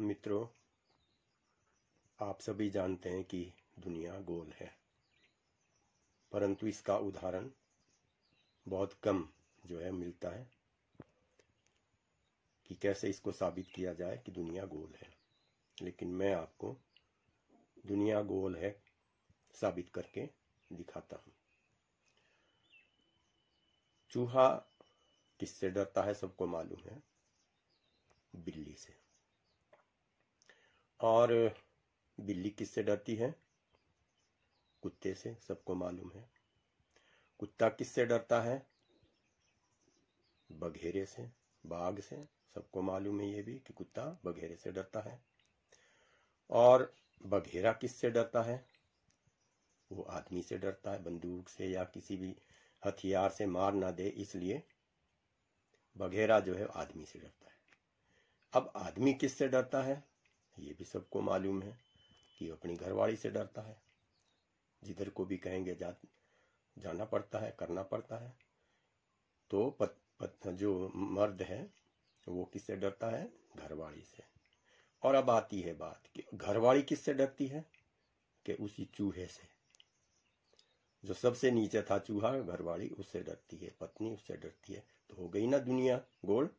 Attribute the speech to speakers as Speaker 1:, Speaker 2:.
Speaker 1: मित्रों आप सभी जानते हैं कि दुनिया गोल है परंतु इसका उदाहरण बहुत कम जो है मिलता है कि कैसे इसको साबित किया जाए कि दुनिया गोल है लेकिन मैं आपको दुनिया गोल है साबित करके दिखाता हूँ चूहा किससे डरता है सबको मालूम है बिल्ली से और बिल्ली किससे डरती है कुत्ते से सबको मालूम है कुत्ता किससे डरता है बघेरे से बाघ से सबको मालूम है ये भी कि कुत्ता बघेरे से डरता है और बघेरा किससे डरता है वो आदमी से डरता है बंदूक से या किसी भी हथियार से मार ना दे इसलिए बघेरा जो है आदमी से डरता है अब आदमी किससे डरता है ये भी सबको मालूम है कि अपनी घरवाली से डरता है जिधर को भी कहेंगे जा जाना पड़ता है करना पड़ता है तो पत, पत, जो मर्द है वो किससे डरता है घरवाली से और अब आती है बात कि घरवाली किससे डरती है कि उसी चूहे से जो सबसे नीचे था चूहा घरवाली उससे डरती है पत्नी उससे डरती है तो हो गई ना दुनिया गोल